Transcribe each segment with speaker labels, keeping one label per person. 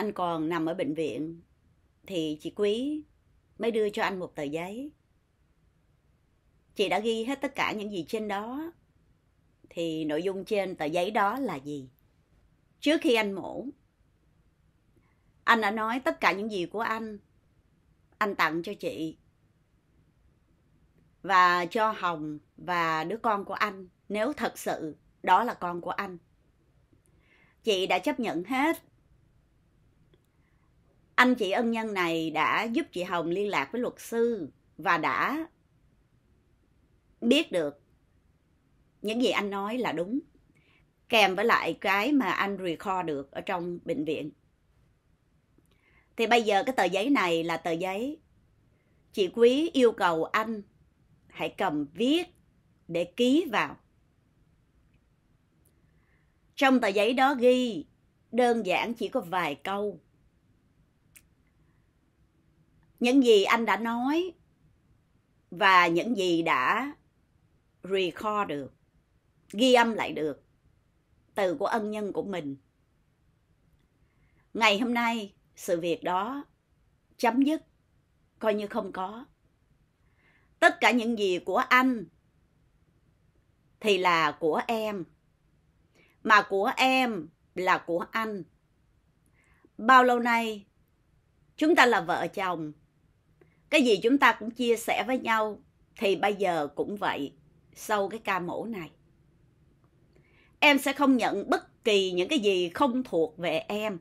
Speaker 1: anh còn nằm ở bệnh viện thì chị quý mới đưa cho anh một tờ giấy chị đã ghi hết tất cả những gì trên đó thì nội dung trên tờ giấy đó là gì trước khi anh mổ anh đã nói tất cả những gì của anh anh tặng cho chị và cho hồng và đứa con của anh nếu thật sự đó là con của anh chị đã chấp nhận hết anh chị ân nhân này đã giúp chị Hồng liên lạc với luật sư và đã biết được những gì anh nói là đúng kèm với lại cái mà anh record được ở trong bệnh viện. Thì bây giờ cái tờ giấy này là tờ giấy chị Quý yêu cầu anh hãy cầm viết để ký vào. Trong tờ giấy đó ghi đơn giản chỉ có vài câu những gì anh đã nói và những gì đã record được ghi âm lại được từ của ân nhân của mình ngày hôm nay sự việc đó chấm dứt coi như không có tất cả những gì của anh thì là của em mà của em là của anh bao lâu nay chúng ta là vợ chồng cái gì chúng ta cũng chia sẻ với nhau thì bây giờ cũng vậy sau cái ca mổ này em sẽ không nhận bất kỳ những cái gì không thuộc về em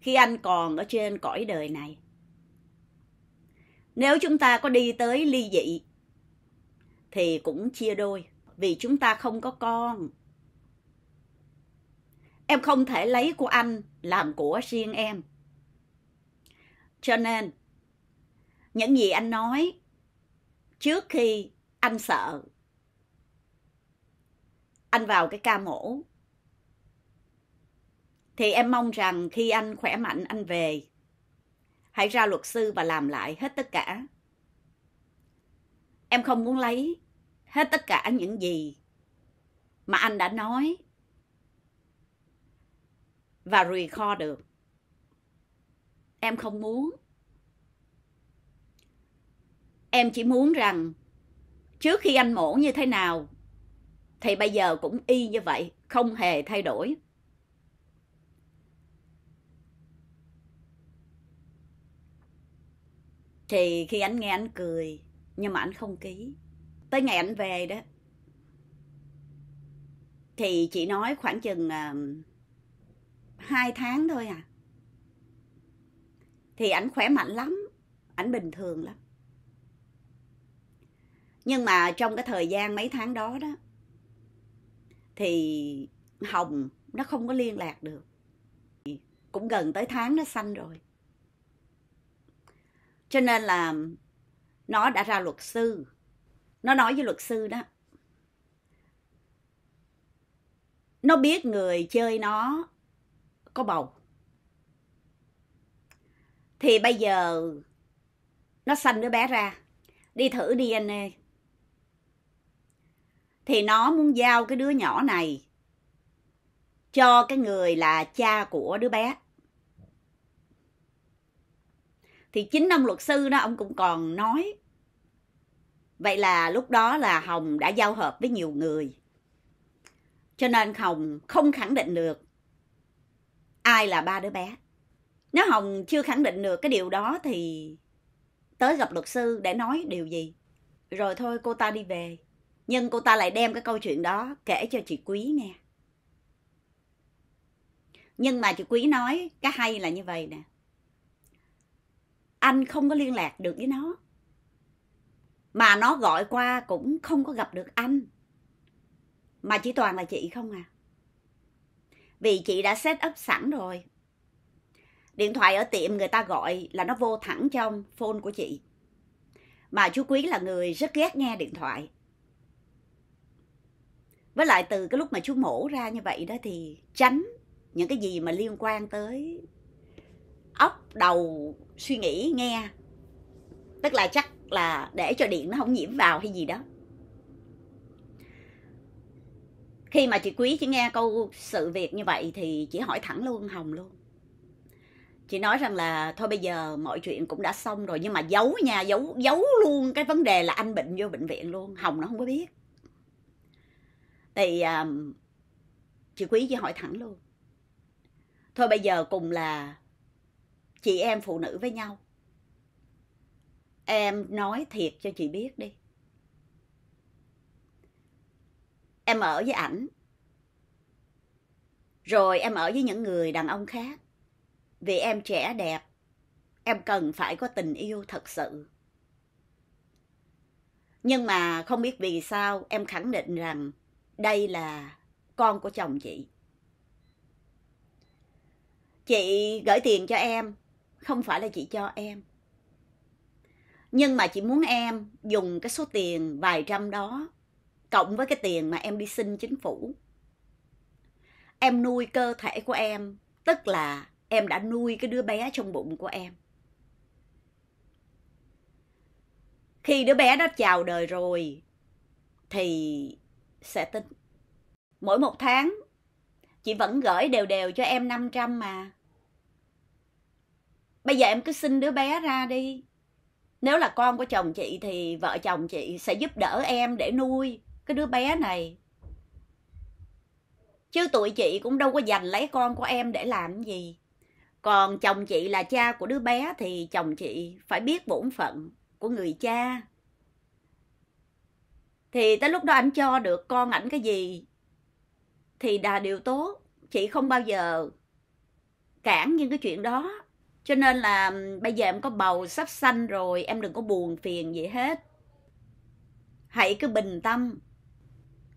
Speaker 1: khi anh còn ở trên cõi đời này nếu chúng ta có đi tới ly dị thì cũng chia đôi vì chúng ta không có con em không thể lấy của anh làm của riêng em cho nên những gì anh nói trước khi anh sợ anh vào cái ca mổ thì em mong rằng khi anh khỏe mạnh anh về hãy ra luật sư và làm lại hết tất cả em không muốn lấy hết tất cả những gì mà anh đã nói và record được em không muốn em chỉ muốn rằng trước khi anh mổ như thế nào thì bây giờ cũng y như vậy không hề thay đổi thì khi anh nghe anh cười nhưng mà anh không ký tới ngày anh về đó thì chị nói khoảng chừng à, hai tháng thôi à thì ảnh khỏe mạnh lắm ảnh bình thường lắm nhưng mà trong cái thời gian mấy tháng đó đó thì hồng nó không có liên lạc được cũng gần tới tháng nó sanh rồi cho nên là nó đã ra luật sư nó nói với luật sư đó nó biết người chơi nó có bầu thì bây giờ nó sanh đứa bé ra đi thử dna thì nó muốn giao cái đứa nhỏ này cho cái người là cha của đứa bé thì chính ông luật sư đó ông cũng còn nói vậy là lúc đó là hồng đã giao hợp với nhiều người cho nên hồng không khẳng định được ai là ba đứa bé nếu hồng chưa khẳng định được cái điều đó thì tới gặp luật sư để nói điều gì rồi thôi cô ta đi về nhưng cô ta lại đem cái câu chuyện đó kể cho chị quý nghe nhưng mà chị quý nói cái hay là như vậy nè anh không có liên lạc được với nó mà nó gọi qua cũng không có gặp được anh mà chỉ toàn là chị không à vì chị đã set up sẵn rồi điện thoại ở tiệm người ta gọi là nó vô thẳng trong phone của chị mà chú quý là người rất ghét nghe điện thoại với lại từ cái lúc mà chú mổ ra như vậy đó thì tránh những cái gì mà liên quan tới óc đầu suy nghĩ nghe tức là chắc là để cho điện nó không nhiễm vào hay gì đó khi mà chị quý chị nghe câu sự việc như vậy thì chị hỏi thẳng luôn hồng luôn chị nói rằng là thôi bây giờ mọi chuyện cũng đã xong rồi nhưng mà giấu nha giấu giấu luôn cái vấn đề là anh bệnh vô bệnh viện luôn hồng nó không có biết thì um, chị quý chị hỏi thẳng luôn thôi bây giờ cùng là chị em phụ nữ với nhau em nói thiệt cho chị biết đi em ở với ảnh rồi em ở với những người đàn ông khác vì em trẻ đẹp em cần phải có tình yêu thật sự nhưng mà không biết vì sao em khẳng định rằng đây là con của chồng chị chị gửi tiền cho em không phải là chị cho em nhưng mà chị muốn em dùng cái số tiền vài trăm đó cộng với cái tiền mà em đi xin chính phủ em nuôi cơ thể của em tức là em đã nuôi cái đứa bé trong bụng của em khi đứa bé đó chào đời rồi thì sẽ tính mỗi một tháng chị vẫn gửi đều đều cho em 500 mà bây giờ em cứ xin đứa bé ra đi nếu là con của chồng chị thì vợ chồng chị sẽ giúp đỡ em để nuôi cái đứa bé này chứ tụi chị cũng đâu có dành lấy con của em để làm gì còn chồng chị là cha của đứa bé thì chồng chị phải biết bổn phận của người cha thì tới lúc đó ảnh cho được con ảnh cái gì thì đà điều tốt chị không bao giờ cản những cái chuyện đó cho nên là bây giờ em có bầu sắp sanh rồi em đừng có buồn phiền gì hết hãy cứ bình tâm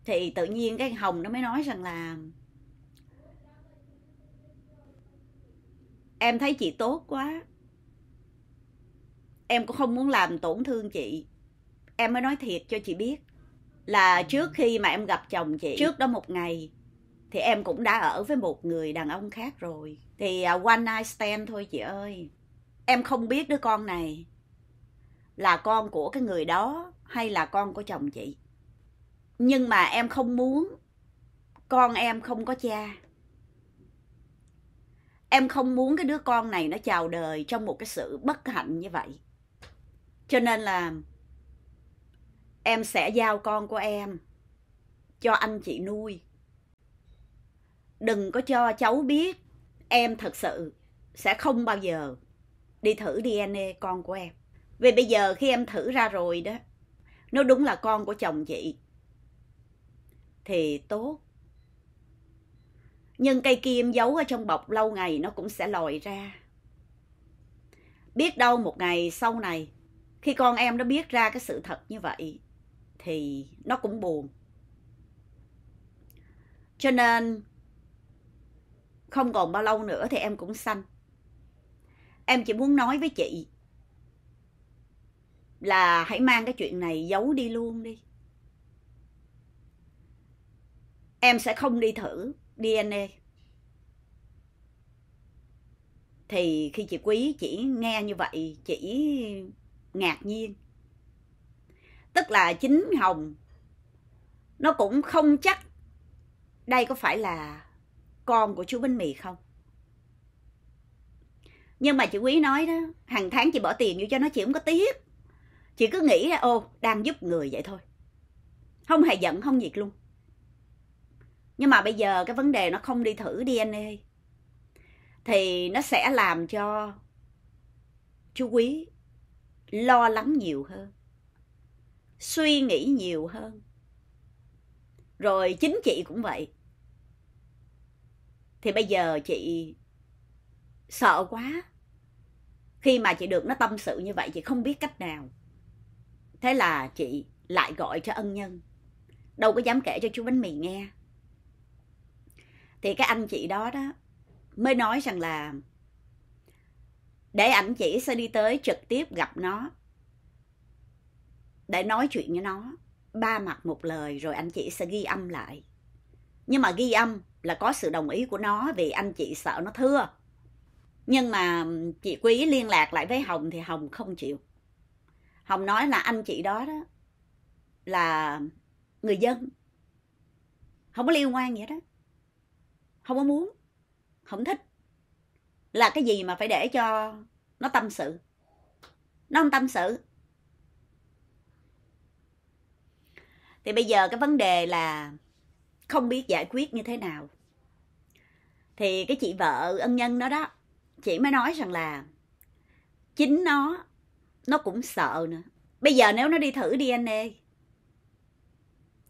Speaker 1: thì tự nhiên cái hồng nó mới nói rằng là em thấy chị tốt quá em cũng không muốn làm tổn thương chị em mới nói thiệt cho chị biết là trước khi mà em gặp chồng chị trước đó một ngày thì em cũng đã ở với một người đàn ông khác rồi thì à, one night stand thôi chị ơi em không biết đứa con này là con của cái người đó hay là con của chồng chị nhưng mà em không muốn con em không có cha em không muốn cái đứa con này nó chào đời trong một cái sự bất hạnh như vậy cho nên là em sẽ giao con của em cho anh chị nuôi đừng có cho cháu biết em thật sự sẽ không bao giờ đi thử dna con của em vì bây giờ khi em thử ra rồi đó nó đúng là con của chồng chị thì tốt nhưng cây kim giấu ở trong bọc lâu ngày nó cũng sẽ lòi ra biết đâu một ngày sau này khi con em nó biết ra cái sự thật như vậy thì nó cũng buồn cho nên không còn bao lâu nữa thì em cũng sanh em chỉ muốn nói với chị là hãy mang cái chuyện này giấu đi luôn đi em sẽ không đi thử dna thì khi chị quý chỉ nghe như vậy chỉ ngạc nhiên tức là chính hồng nó cũng không chắc đây có phải là con của chú bánh mì không nhưng mà chị quý nói đó hàng tháng chị bỏ tiền vô cho nó chị không có tiếc chị cứ nghĩ là ô đang giúp người vậy thôi không hề giận không nhiệt luôn nhưng mà bây giờ cái vấn đề nó không đi thử dna thì nó sẽ làm cho chú quý lo lắng nhiều hơn suy nghĩ nhiều hơn rồi chính chị cũng vậy thì bây giờ chị sợ quá khi mà chị được nó tâm sự như vậy chị không biết cách nào thế là chị lại gọi cho ân nhân đâu có dám kể cho chú bánh mì nghe thì cái anh chị đó đó mới nói rằng là để ảnh chị sẽ đi tới trực tiếp gặp nó để nói chuyện với nó ba mặt một lời rồi anh chị sẽ ghi âm lại nhưng mà ghi âm là có sự đồng ý của nó vì anh chị sợ nó thưa nhưng mà chị quý liên lạc lại với hồng thì hồng không chịu hồng nói là anh chị đó đó là người dân không có liên quan gì đó không có muốn không thích là cái gì mà phải để cho nó tâm sự nó không tâm sự thì bây giờ cái vấn đề là không biết giải quyết như thế nào thì cái chị vợ ân nhân đó đó chị mới nói rằng là chính nó nó cũng sợ nữa bây giờ nếu nó đi thử dna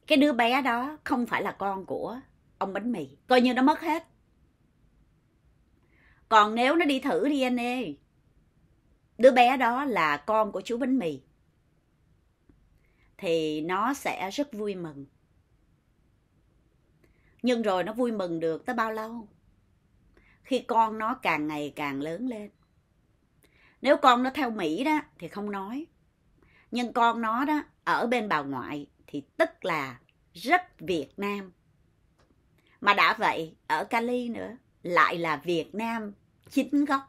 Speaker 1: cái đứa bé đó không phải là con của ông bánh mì coi như nó mất hết còn nếu nó đi thử dna đứa bé đó là con của chú bánh mì thì nó sẽ rất vui mừng nhưng rồi nó vui mừng được tới bao lâu khi con nó càng ngày càng lớn lên nếu con nó theo mỹ đó thì không nói nhưng con nó đó ở bên bà ngoại thì tức là rất việt nam mà đã vậy ở cali nữa lại là việt nam chính gốc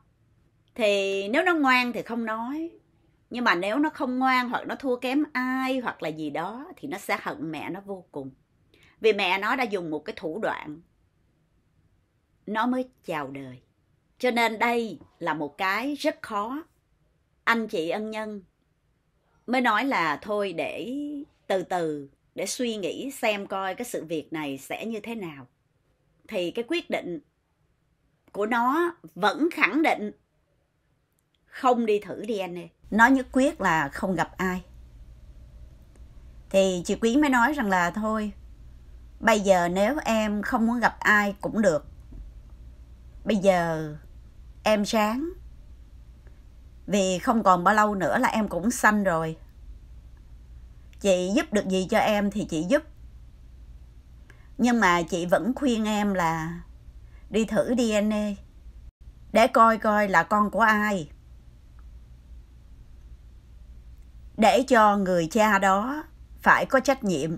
Speaker 1: thì nếu nó ngoan thì không nói nhưng mà nếu nó không ngoan hoặc nó thua kém ai hoặc là gì đó thì nó sẽ hận mẹ nó vô cùng vì mẹ nó đã dùng một cái thủ đoạn nó mới chào đời cho nên đây là một cái rất khó anh chị ân nhân mới nói là thôi để từ từ để suy nghĩ xem coi cái sự việc này sẽ như thế nào thì cái quyết định của nó vẫn khẳng định không đi thử dna nói nhất quyết là không gặp ai thì chị quý mới nói rằng là thôi bây giờ nếu em không muốn gặp ai cũng được bây giờ em sáng, vì không còn bao lâu nữa là em cũng xanh rồi chị giúp được gì cho em thì chị giúp nhưng mà chị vẫn khuyên em là đi thử dna để coi coi là con của ai để cho người cha đó phải có trách nhiệm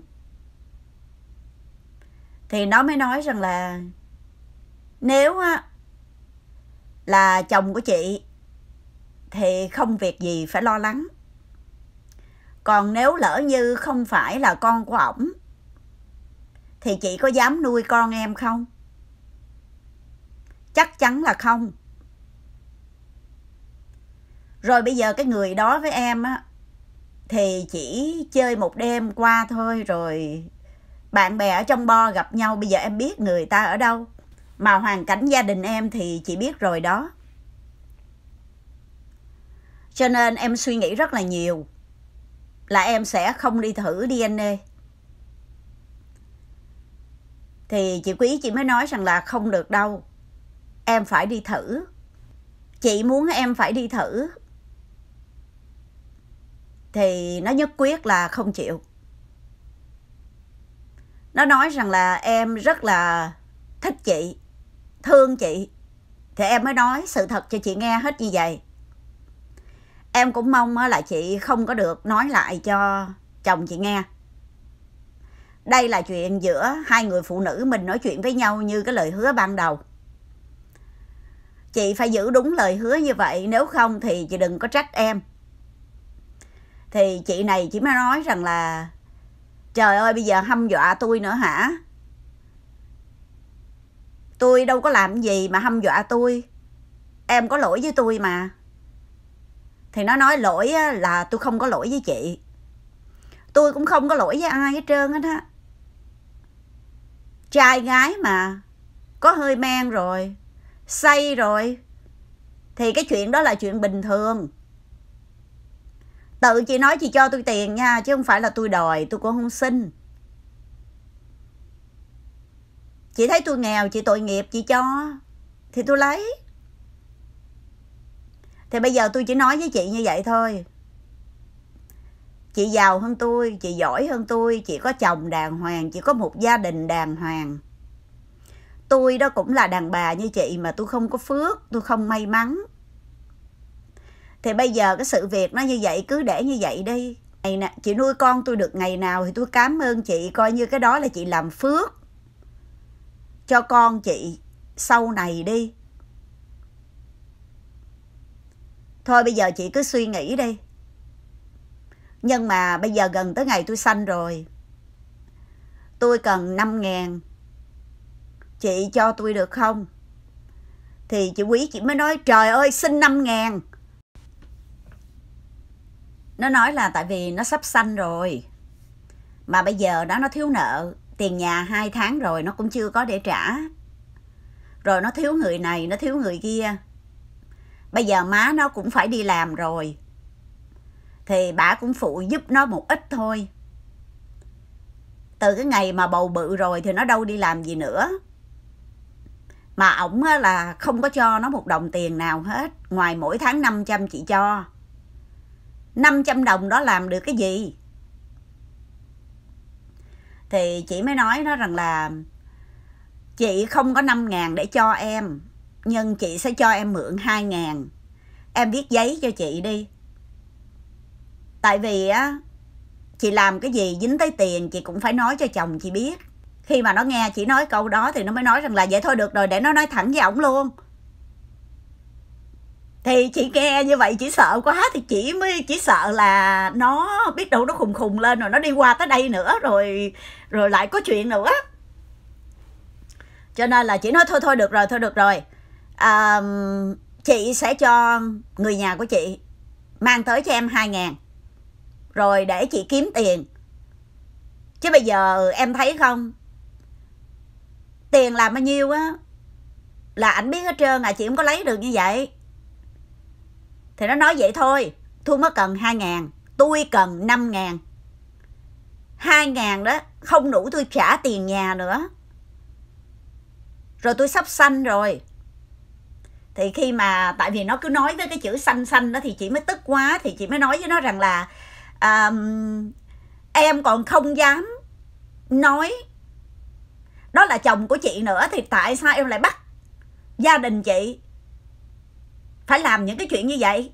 Speaker 1: thì nó mới nói rằng là nếu là chồng của chị thì không việc gì phải lo lắng còn nếu lỡ như không phải là con của ổng thì chị có dám nuôi con em không chắc chắn là không rồi bây giờ cái người đó với em á thì chỉ chơi một đêm qua thôi rồi bạn bè ở trong bo gặp nhau bây giờ em biết người ta ở đâu mà hoàn cảnh gia đình em thì chị biết rồi đó cho nên em suy nghĩ rất là nhiều là em sẽ không đi thử DNA thì chị quý chị mới nói rằng là không được đâu em phải đi thử chị muốn em phải đi thử thì nó nhất quyết là không chịu nó nói rằng là em rất là thích chị thương chị thì em mới nói sự thật cho chị nghe hết như vậy em cũng mong là chị không có được nói lại cho chồng chị nghe đây là chuyện giữa hai người phụ nữ mình nói chuyện với nhau như cái lời hứa ban đầu chị phải giữ đúng lời hứa như vậy nếu không thì chị đừng có trách em thì chị này chỉ mới nói rằng là trời ơi bây giờ hâm dọa tôi nữa hả tôi đâu có làm gì mà hâm dọa tôi em có lỗi với tôi mà thì nó nói lỗi là tôi không có lỗi với chị tôi cũng không có lỗi với ai hết trơn hết á trai gái mà có hơi men rồi say rồi thì cái chuyện đó là chuyện bình thường tự chị nói chị cho tôi tiền nha chứ không phải là tôi đòi tôi cũng không xin chị thấy tôi nghèo chị tội nghiệp chị cho thì tôi lấy thì bây giờ tôi chỉ nói với chị như vậy thôi chị giàu hơn tôi chị giỏi hơn tôi chị có chồng đàng hoàng chị có một gia đình đàng hoàng tôi đó cũng là đàn bà như chị mà tôi không có phước tôi không may mắn thì bây giờ cái sự việc nó như vậy cứ để như vậy đi này nè chị nuôi con tôi được ngày nào thì tôi cảm ơn chị coi như cái đó là chị làm phước cho con chị sau này đi thôi bây giờ chị cứ suy nghĩ đi nhưng mà bây giờ gần tới ngày tôi sanh rồi tôi cần năm ngàn chị cho tôi được không thì chị quý chị mới nói trời ơi xin năm ngàn nó nói là tại vì nó sắp sanh rồi mà bây giờ đó nó thiếu nợ tiền nhà hai tháng rồi nó cũng chưa có để trả rồi nó thiếu người này nó thiếu người kia bây giờ má nó cũng phải đi làm rồi thì bà cũng phụ giúp nó một ít thôi từ cái ngày mà bầu bự rồi thì nó đâu đi làm gì nữa mà ổng là không có cho nó một đồng tiền nào hết ngoài mỗi tháng 500 chị cho 500 đồng đó làm được cái gì thì chị mới nói nó rằng là chị không có 5 ngàn để cho em nhưng chị sẽ cho em mượn 2 ngàn em viết giấy cho chị đi tại vì á chị làm cái gì dính tới tiền chị cũng phải nói cho chồng chị biết khi mà nó nghe chị nói câu đó thì nó mới nói rằng là vậy thôi được rồi để nó nói thẳng với ổng luôn thì chị nghe như vậy chị sợ quá thì chị mới chỉ sợ là nó biết đâu nó khùng khùng lên rồi nó đi qua tới đây nữa rồi rồi lại có chuyện nữa cho nên là chị nói thôi thôi được rồi thôi được rồi à, chị sẽ cho người nhà của chị mang tới cho em hai ngàn rồi để chị kiếm tiền chứ bây giờ em thấy không tiền là bao nhiêu á là ảnh biết hết trơn à chị không có lấy được như vậy thì nó nói vậy thôi tôi mới cần 2 ngàn tôi cần 5 ngàn 2 ngàn đó không đủ tôi trả tiền nhà nữa rồi tôi sắp xanh rồi thì khi mà tại vì nó cứ nói với cái chữ xanh xanh đó thì chị mới tức quá thì chị mới nói với nó rằng là um, em còn không dám nói đó là chồng của chị nữa thì tại sao em lại bắt gia đình chị phải làm những cái chuyện như vậy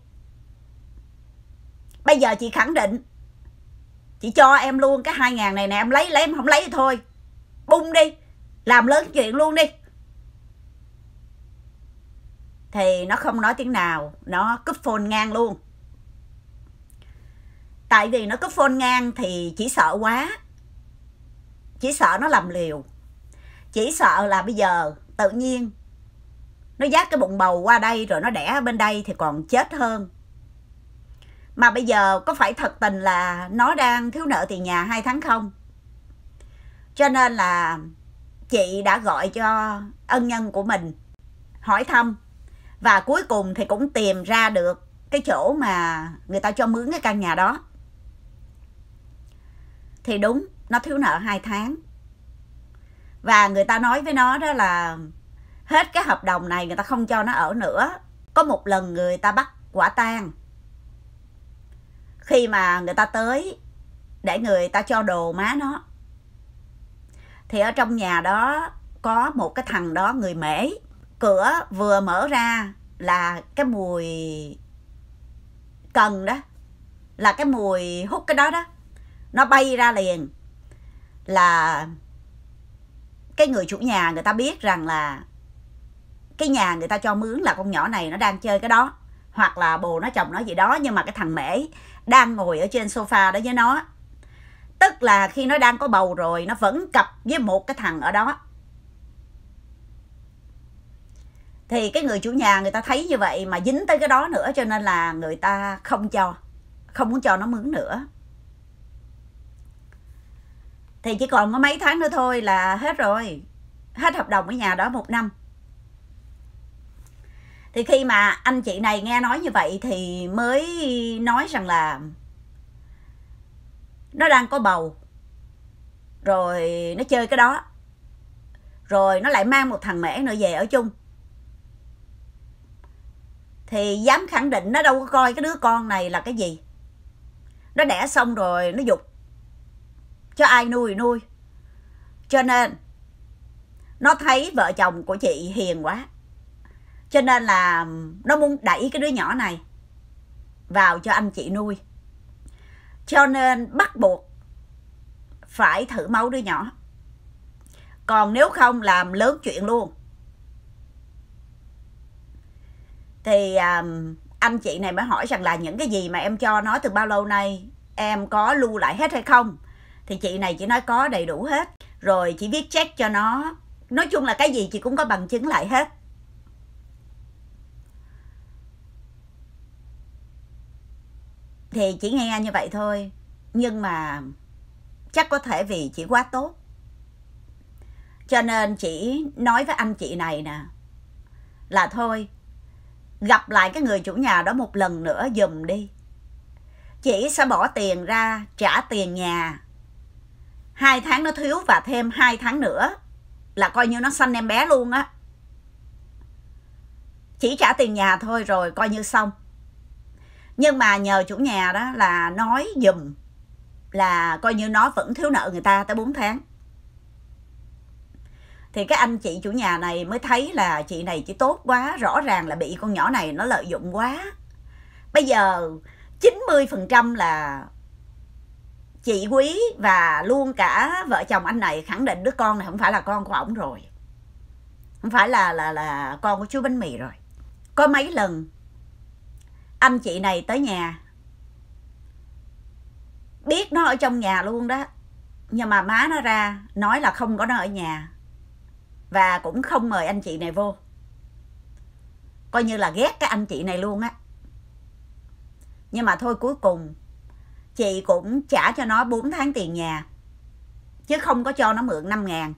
Speaker 1: bây giờ chị khẳng định chị cho em luôn cái hai ngàn này nè em lấy lấy em không lấy thì thôi bung đi làm lớn chuyện luôn đi thì nó không nói tiếng nào nó cúp phone ngang luôn tại vì nó cúp phone ngang thì chỉ sợ quá chỉ sợ nó làm liều chỉ sợ là bây giờ tự nhiên nó dắt cái bụng bầu qua đây rồi nó đẻ bên đây thì còn chết hơn mà bây giờ có phải thật tình là nó đang thiếu nợ tiền nhà hai tháng không cho nên là chị đã gọi cho ân nhân của mình hỏi thăm và cuối cùng thì cũng tìm ra được cái chỗ mà người ta cho mướn cái căn nhà đó thì đúng nó thiếu nợ hai tháng và người ta nói với nó đó là hết cái hợp đồng này người ta không cho nó ở nữa có một lần người ta bắt quả tang khi mà người ta tới để người ta cho đồ má nó thì ở trong nhà đó có một cái thằng đó người mễ cửa vừa mở ra là cái mùi cần đó là cái mùi hút cái đó đó nó bay ra liền là cái người chủ nhà người ta biết rằng là cái nhà người ta cho mướn là con nhỏ này nó đang chơi cái đó hoặc là bồ nó chồng nó gì đó nhưng mà cái thằng mễ đang ngồi ở trên sofa đó với nó tức là khi nó đang có bầu rồi nó vẫn cặp với một cái thằng ở đó thì cái người chủ nhà người ta thấy như vậy mà dính tới cái đó nữa cho nên là người ta không cho không muốn cho nó mướn nữa thì chỉ còn có mấy tháng nữa thôi là hết rồi hết hợp đồng ở nhà đó một năm thì khi mà anh chị này nghe nói như vậy thì mới nói rằng là nó đang có bầu rồi nó chơi cái đó rồi nó lại mang một thằng mẻ nữa về ở chung thì dám khẳng định nó đâu có coi cái đứa con này là cái gì nó đẻ xong rồi nó dục cho ai nuôi nuôi cho nên nó thấy vợ chồng của chị hiền quá cho nên là nó muốn đẩy cái đứa nhỏ này vào cho anh chị nuôi cho nên bắt buộc phải thử máu đứa nhỏ còn nếu không làm lớn chuyện luôn thì um, anh chị này mới hỏi rằng là những cái gì mà em cho nó từ bao lâu nay em có lưu lại hết hay không thì chị này chỉ nói có đầy đủ hết rồi chị viết check cho nó nói chung là cái gì chị cũng có bằng chứng lại hết thì chỉ nghe như vậy thôi nhưng mà chắc có thể vì chị quá tốt cho nên chỉ nói với anh chị này nè là thôi gặp lại cái người chủ nhà đó một lần nữa giùm đi chị sẽ bỏ tiền ra trả tiền nhà hai tháng nó thiếu và thêm hai tháng nữa là coi như nó sanh em bé luôn á chỉ trả tiền nhà thôi rồi coi như xong nhưng mà nhờ chủ nhà đó là nói dùm là coi như nó vẫn thiếu nợ người ta tới 4 tháng thì cái anh chị chủ nhà này mới thấy là chị này chỉ tốt quá rõ ràng là bị con nhỏ này nó lợi dụng quá bây giờ 90% là chị quý và luôn cả vợ chồng anh này khẳng định đứa con này không phải là con của ổng rồi không phải là là là con của chú bánh mì rồi có mấy lần anh chị này tới nhà biết nó ở trong nhà luôn đó nhưng mà má nó ra nói là không có nó ở nhà và cũng không mời anh chị này vô coi như là ghét cái anh chị này luôn á nhưng mà thôi cuối cùng chị cũng trả cho nó 4 tháng tiền nhà chứ không có cho nó mượn 5 ngàn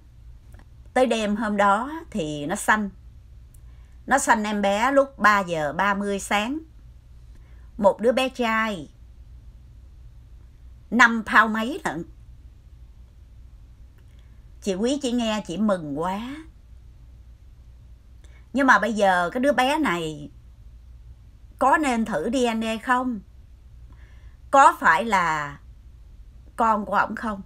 Speaker 1: tới đêm hôm đó thì nó xanh nó xanh em bé lúc 3 giờ 30 sáng một đứa bé trai năm phao mấy lận chị quý chị nghe chị mừng quá nhưng mà bây giờ cái đứa bé này có nên thử DNA không có phải là con của ổng không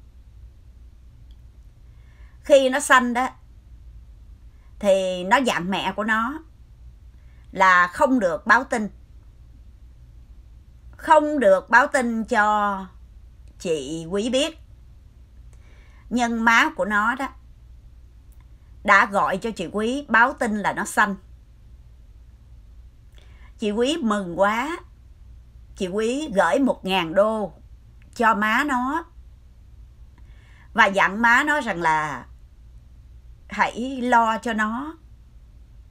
Speaker 1: khi nó sanh đó thì nó dặn mẹ của nó là không được báo tin không được báo tin cho chị quý biết nhân má của nó đó đã gọi cho chị quý báo tin là nó xanh chị quý mừng quá chị quý gửi một ngàn đô cho má nó và dặn má nó rằng là hãy lo cho nó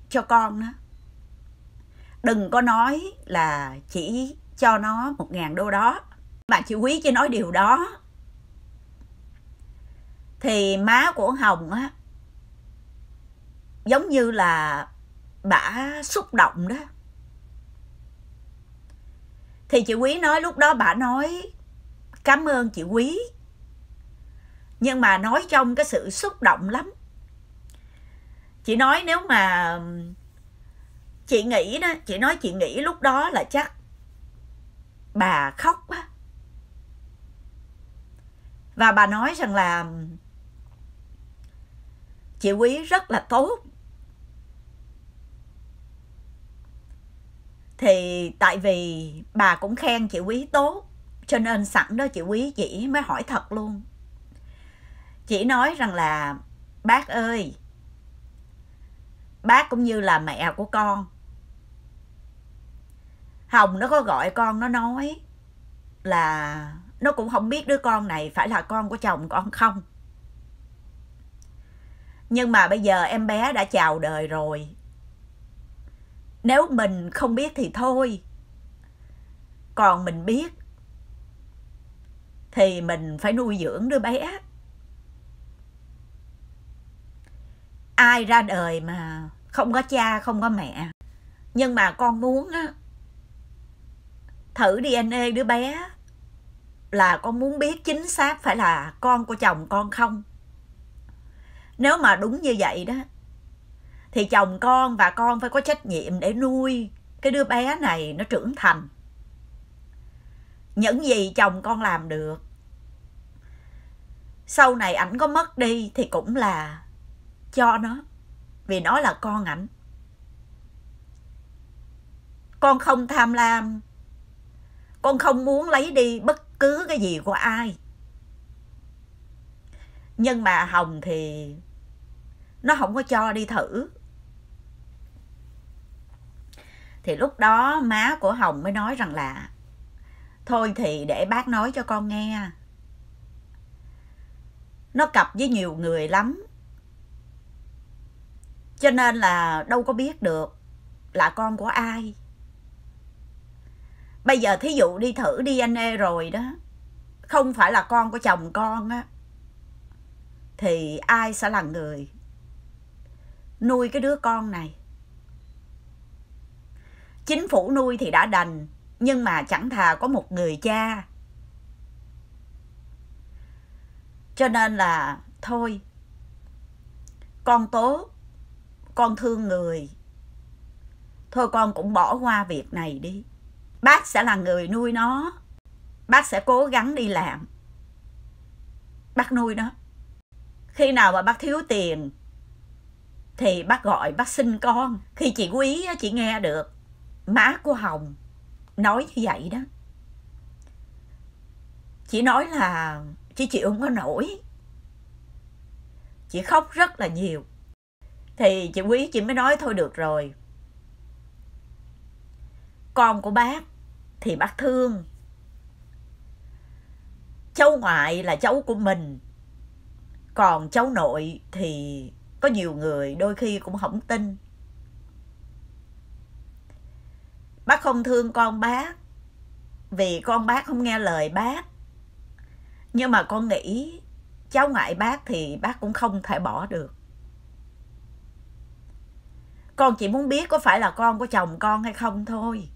Speaker 1: cho con nó đừng có nói là chỉ cho nó một ngàn đô đó mà chị quý chỉ nói điều đó thì má của hồng á giống như là bả xúc động đó thì chị quý nói lúc đó bả nói cảm ơn chị quý nhưng mà nói trong cái sự xúc động lắm chị nói nếu mà chị nghĩ đó chị nói chị nghĩ lúc đó là chắc bà khóc á và bà nói rằng là chị quý rất là tốt thì tại vì bà cũng khen chị quý tốt cho nên sẵn đó chị quý chỉ mới hỏi thật luôn chỉ nói rằng là bác ơi bác cũng như là mẹ của con hồng nó có gọi con nó nói là nó cũng không biết đứa con này phải là con của chồng con không nhưng mà bây giờ em bé đã chào đời rồi nếu mình không biết thì thôi còn mình biết thì mình phải nuôi dưỡng đứa bé ai ra đời mà không có cha không có mẹ nhưng mà con muốn á thử DNA đứa bé là con muốn biết chính xác phải là con của chồng con không. Nếu mà đúng như vậy đó thì chồng con và con phải có trách nhiệm để nuôi cái đứa bé này nó trưởng thành. Những gì chồng con làm được sau này ảnh có mất đi thì cũng là cho nó vì nó là con ảnh con không tham lam con không muốn lấy đi bất cứ cái gì của ai nhưng mà hồng thì nó không có cho đi thử thì lúc đó má của hồng mới nói rằng là thôi thì để bác nói cho con nghe nó cặp với nhiều người lắm cho nên là đâu có biết được là con của ai bây giờ thí dụ đi thử DNA rồi đó không phải là con của chồng con á thì ai sẽ là người nuôi cái đứa con này chính phủ nuôi thì đã đành nhưng mà chẳng thà có một người cha cho nên là thôi con tốt con thương người thôi con cũng bỏ qua việc này đi bác sẽ là người nuôi nó bác sẽ cố gắng đi làm bác nuôi nó khi nào mà bác thiếu tiền thì bác gọi bác xin con khi chị quý chị nghe được má của hồng nói như vậy đó chị nói là chị chịu không có nổi chị khóc rất là nhiều thì chị quý chị mới nói thôi được rồi con của bác thì bác thương cháu ngoại là cháu của mình còn cháu nội thì có nhiều người đôi khi cũng không tin bác không thương con bác vì con bác không nghe lời bác nhưng mà con nghĩ cháu ngoại bác thì bác cũng không thể bỏ được con chỉ muốn biết có phải là con của chồng con hay không thôi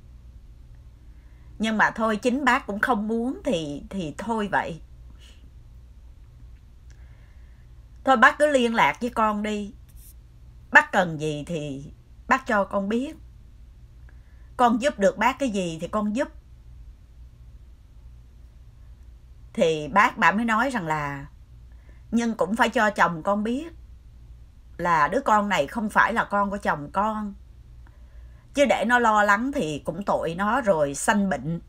Speaker 1: nhưng mà thôi chính bác cũng không muốn thì thì thôi vậy thôi bác cứ liên lạc với con đi bác cần gì thì bác cho con biết con giúp được bác cái gì thì con giúp thì bác bà mới nói rằng là nhưng cũng phải cho chồng con biết là đứa con này không phải là con của chồng con chứ để nó lo lắng thì cũng tội nó rồi sanh bệnh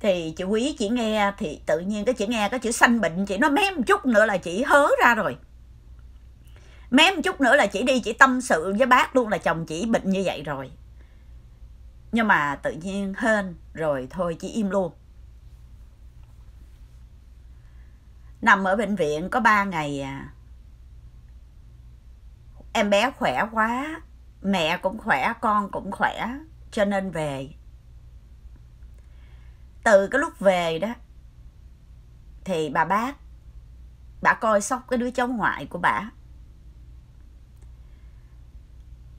Speaker 1: thì chị quý chỉ nghe thì tự nhiên cái chị nghe cái chữ sanh bệnh chị nó mém một chút nữa là chị hớ ra rồi mém một chút nữa là chị đi chị tâm sự với bác luôn là chồng chị bệnh như vậy rồi nhưng mà tự nhiên hên rồi thôi chị im luôn nằm ở bệnh viện có 3 ngày à em bé khỏe quá mẹ cũng khỏe con cũng khỏe cho nên về từ cái lúc về đó thì bà bác bà coi sóc cái đứa cháu ngoại của bà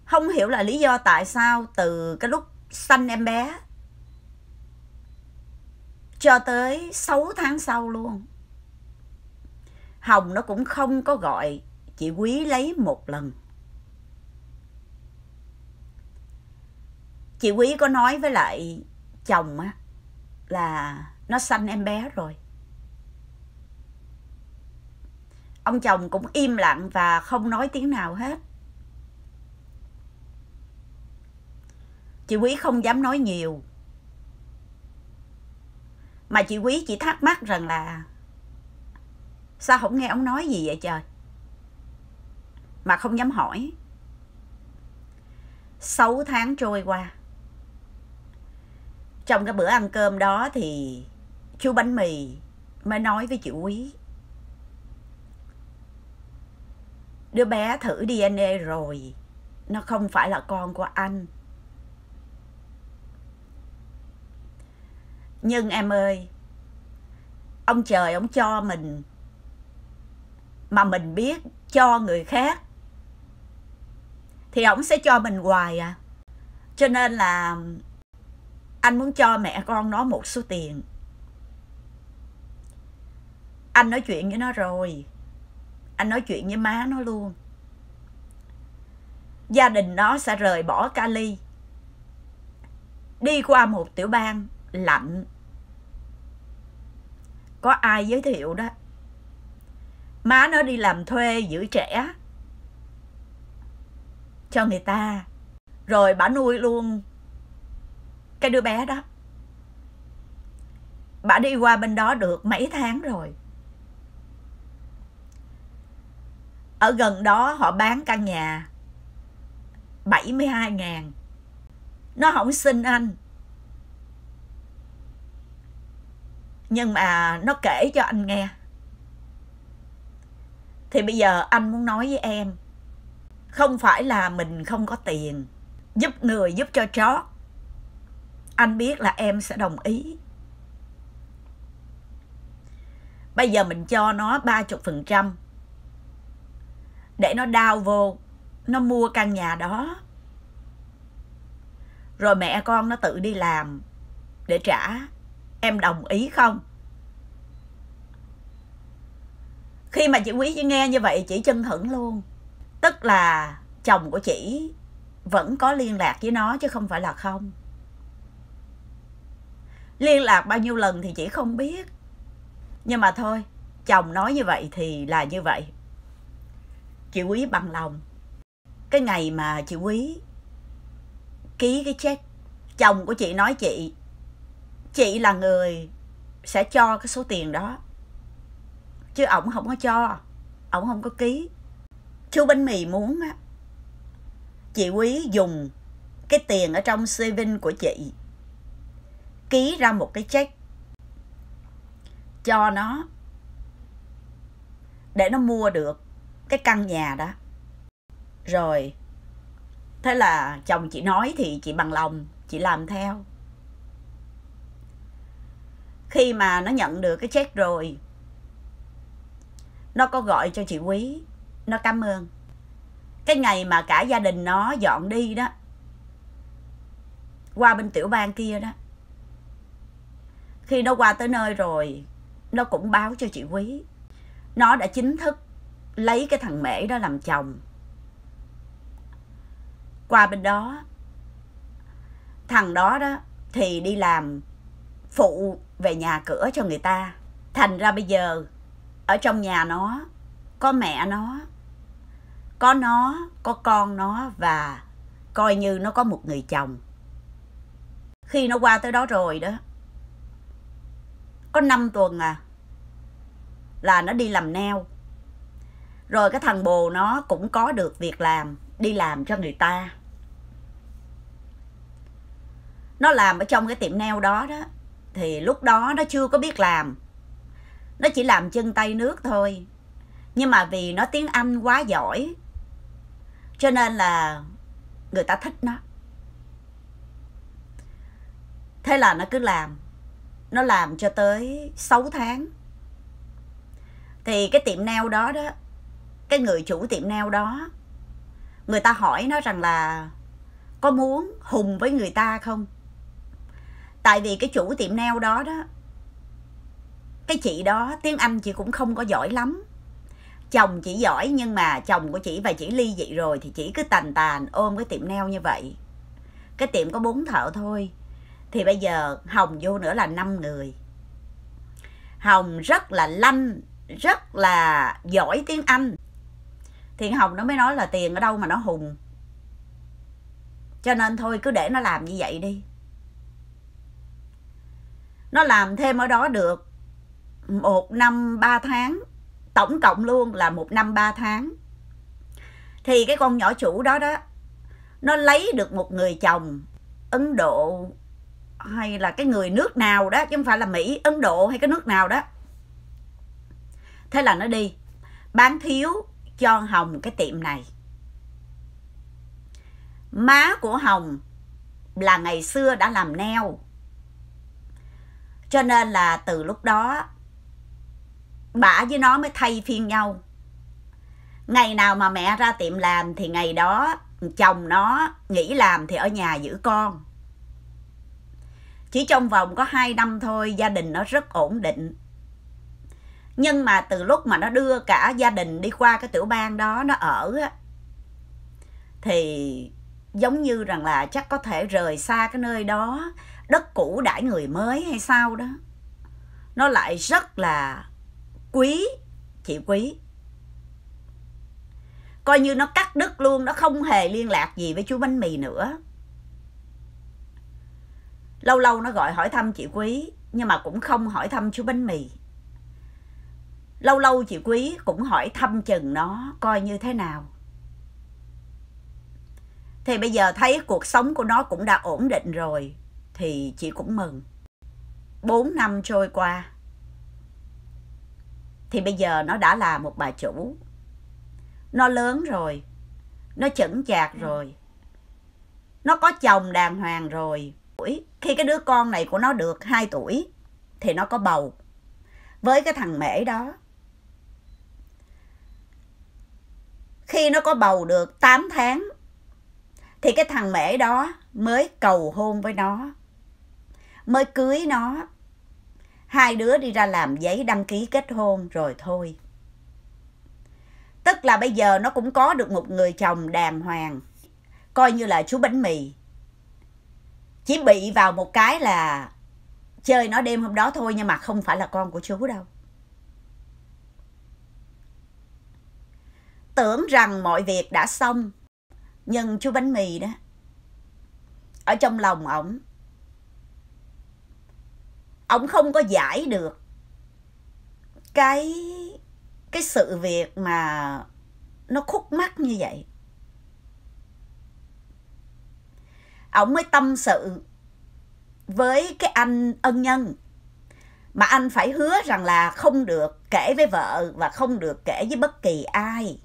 Speaker 1: không hiểu là lý do tại sao từ cái lúc sanh em bé cho tới 6 tháng sau luôn Hồng nó cũng không có gọi chị Quý lấy một lần chị quý có nói với lại chồng á là nó sanh em bé rồi ông chồng cũng im lặng và không nói tiếng nào hết chị quý không dám nói nhiều mà chị quý chỉ thắc mắc rằng là sao không nghe ông nói gì vậy trời mà không dám hỏi sáu tháng trôi qua trong cái bữa ăn cơm đó thì chú bánh mì mới nói với chị quý đứa bé thử dna rồi nó không phải là con của anh nhưng em ơi ông trời ông cho mình mà mình biết cho người khác thì ổng sẽ cho mình hoài à cho nên là anh muốn cho mẹ con nó một số tiền anh nói chuyện với nó rồi anh nói chuyện với má nó luôn gia đình nó sẽ rời bỏ cali đi qua một tiểu bang lạnh có ai giới thiệu đó má nó đi làm thuê giữ trẻ cho người ta rồi bà nuôi luôn cái đứa bé đó bà đi qua bên đó được mấy tháng rồi ở gần đó họ bán căn nhà 72 ngàn nó không xin anh nhưng mà nó kể cho anh nghe thì bây giờ anh muốn nói với em không phải là mình không có tiền giúp người giúp cho chót anh biết là em sẽ đồng ý bây giờ mình cho nó ba phần trăm để nó đau vô nó mua căn nhà đó rồi mẹ con nó tự đi làm để trả em đồng ý không khi mà chị quý chị nghe như vậy chị chân hững luôn tức là chồng của chị vẫn có liên lạc với nó chứ không phải là không liên lạc bao nhiêu lần thì chị không biết nhưng mà thôi chồng nói như vậy thì là như vậy chị quý bằng lòng cái ngày mà chị quý ký cái check chồng của chị nói chị chị là người sẽ cho cái số tiền đó chứ ổng không có cho ổng không có ký chú bánh mì muốn á chị quý dùng cái tiền ở trong saving của chị ký ra một cái check cho nó để nó mua được cái căn nhà đó rồi thế là chồng chị nói thì chị bằng lòng chị làm theo khi mà nó nhận được cái check rồi nó có gọi cho chị quý nó cảm ơn cái ngày mà cả gia đình nó dọn đi đó qua bên tiểu bang kia đó khi nó qua tới nơi rồi nó cũng báo cho chị quý nó đã chính thức lấy cái thằng mễ đó làm chồng qua bên đó thằng đó đó thì đi làm phụ về nhà cửa cho người ta thành ra bây giờ ở trong nhà nó có mẹ nó có nó có con nó và coi như nó có một người chồng khi nó qua tới đó rồi đó có 5 tuần à là nó đi làm neo rồi cái thằng bồ nó cũng có được việc làm đi làm cho người ta nó làm ở trong cái tiệm neo đó đó thì lúc đó nó chưa có biết làm nó chỉ làm chân tay nước thôi nhưng mà vì nó tiếng anh quá giỏi cho nên là người ta thích nó thế là nó cứ làm nó làm cho tới 6 tháng thì cái tiệm nail đó đó cái người chủ tiệm nail đó người ta hỏi nó rằng là có muốn hùng với người ta không tại vì cái chủ tiệm nail đó đó cái chị đó tiếng anh chị cũng không có giỏi lắm chồng chị giỏi nhưng mà chồng của chị và chị ly dị rồi thì chị cứ tàn tàn ôm cái tiệm nail như vậy cái tiệm có bốn thợ thôi thì bây giờ hồng vô nữa là năm người hồng rất là lanh rất là giỏi tiếng anh thì hồng nó mới nói là tiền ở đâu mà nó hùng cho nên thôi cứ để nó làm như vậy đi nó làm thêm ở đó được một năm ba tháng tổng cộng luôn là một năm ba tháng thì cái con nhỏ chủ đó đó nó lấy được một người chồng ấn độ hay là cái người nước nào đó chứ không phải là mỹ ấn độ hay cái nước nào đó thế là nó đi bán thiếu cho hồng cái tiệm này má của hồng là ngày xưa đã làm neo cho nên là từ lúc đó bà với nó mới thay phiên nhau ngày nào mà mẹ ra tiệm làm thì ngày đó chồng nó nghỉ làm thì ở nhà giữ con chỉ trong vòng có 2 năm thôi gia đình nó rất ổn định nhưng mà từ lúc mà nó đưa cả gia đình đi qua cái tiểu bang đó nó ở thì giống như rằng là chắc có thể rời xa cái nơi đó đất cũ đãi người mới hay sao đó nó lại rất là quý chị quý coi như nó cắt đứt luôn nó không hề liên lạc gì với chú bánh mì nữa Lâu lâu nó gọi hỏi thăm chị Quý nhưng mà cũng không hỏi thăm chú bánh mì. Lâu lâu chị Quý cũng hỏi thăm chừng nó coi như thế nào. Thì bây giờ thấy cuộc sống của nó cũng đã ổn định rồi thì chị cũng mừng. bốn năm trôi qua thì bây giờ nó đã là một bà chủ. Nó lớn rồi, nó chững chạc rồi, nó có chồng đàng hoàng rồi tuổi khi cái đứa con này của nó được 2 tuổi thì nó có bầu với cái thằng mễ đó khi nó có bầu được 8 tháng thì cái thằng mễ đó mới cầu hôn với nó mới cưới nó hai đứa đi ra làm giấy đăng ký kết hôn rồi thôi tức là bây giờ nó cũng có được một người chồng đàng hoàng coi như là chú bánh mì chỉ bị vào một cái là chơi nó đêm hôm đó thôi nhưng mà không phải là con của chú đâu tưởng rằng mọi việc đã xong nhưng chú bánh mì đó ở trong lòng ổng ổng không có giải được cái cái sự việc mà nó khúc mắc như vậy ổng mới tâm sự với cái anh ân nhân mà anh phải hứa rằng là không được kể với vợ và không được kể với bất kỳ ai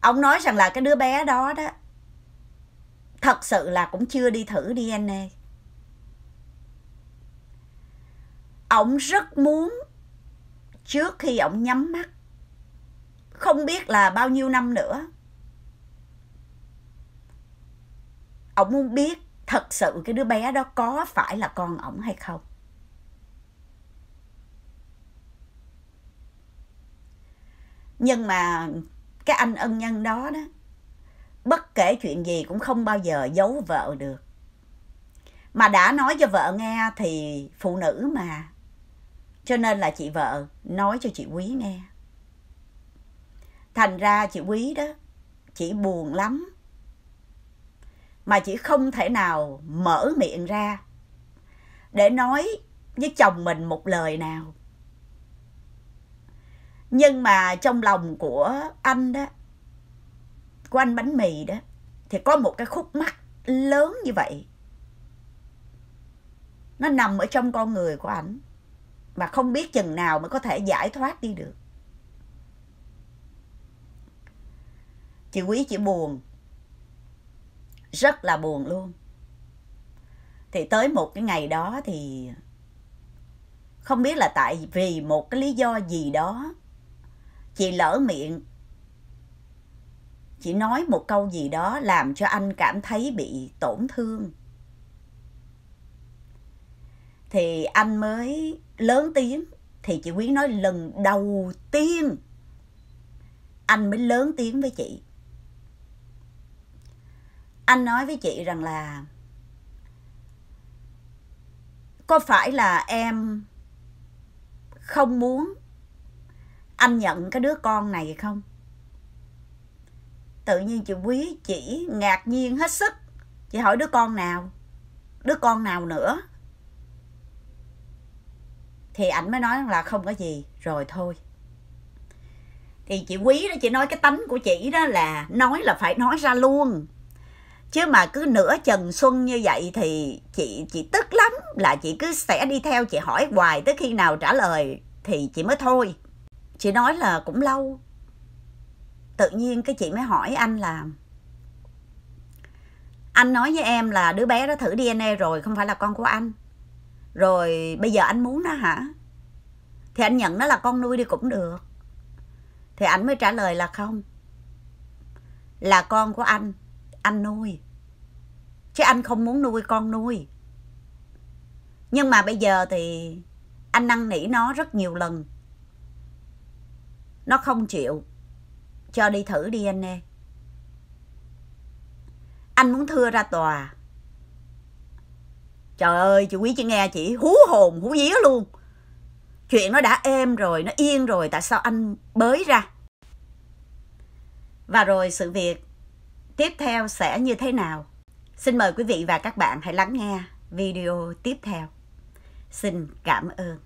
Speaker 1: ông nói rằng là cái đứa bé đó đó thật sự là cũng chưa đi thử dna ông rất muốn trước khi ông nhắm mắt không biết là bao nhiêu năm nữa ông muốn biết thật sự cái đứa bé đó có phải là con ổng hay không nhưng mà cái anh ân nhân đó đó bất kể chuyện gì cũng không bao giờ giấu vợ được mà đã nói cho vợ nghe thì phụ nữ mà cho nên là chị vợ nói cho chị quý nghe thành ra chị quý đó chị buồn lắm mà chị không thể nào mở miệng ra để nói với chồng mình một lời nào nhưng mà trong lòng của anh đó của anh bánh mì đó thì có một cái khúc mắt lớn như vậy nó nằm ở trong con người của ảnh mà không biết chừng nào mới có thể giải thoát đi được chị quý chị buồn rất là buồn luôn thì tới một cái ngày đó thì không biết là tại vì một cái lý do gì đó chị lỡ miệng chị nói một câu gì đó làm cho anh cảm thấy bị tổn thương thì anh mới lớn tiếng thì chị quý nói lần đầu tiên anh mới lớn tiếng với chị anh nói với chị rằng là có phải là em không muốn anh nhận cái đứa con này không tự nhiên chị quý chỉ ngạc nhiên hết sức chị hỏi đứa con nào đứa con nào nữa thì ảnh mới nói là không có gì rồi thôi thì chị quý đó chị nói cái tánh của chị đó là nói là phải nói ra luôn chứ mà cứ nửa trần xuân như vậy thì chị chị tức lắm là chị cứ sẽ đi theo chị hỏi hoài tới khi nào trả lời thì chị mới thôi chị nói là cũng lâu tự nhiên cái chị mới hỏi anh là anh nói với em là đứa bé đó thử DNA rồi không phải là con của anh rồi bây giờ anh muốn nó hả thì anh nhận nó là con nuôi đi cũng được thì anh mới trả lời là không là con của anh anh nuôi chứ anh không muốn nuôi con nuôi nhưng mà bây giờ thì anh năn nỉ nó rất nhiều lần nó không chịu cho đi thử đi anh ê anh muốn thưa ra tòa trời ơi chị quý chị nghe chị hú hồn hú vía luôn chuyện nó đã êm rồi nó yên rồi tại sao anh bới ra và rồi sự việc tiếp theo sẽ như thế nào Xin mời quý vị và các bạn hãy lắng nghe video tiếp theo. Xin cảm ơn.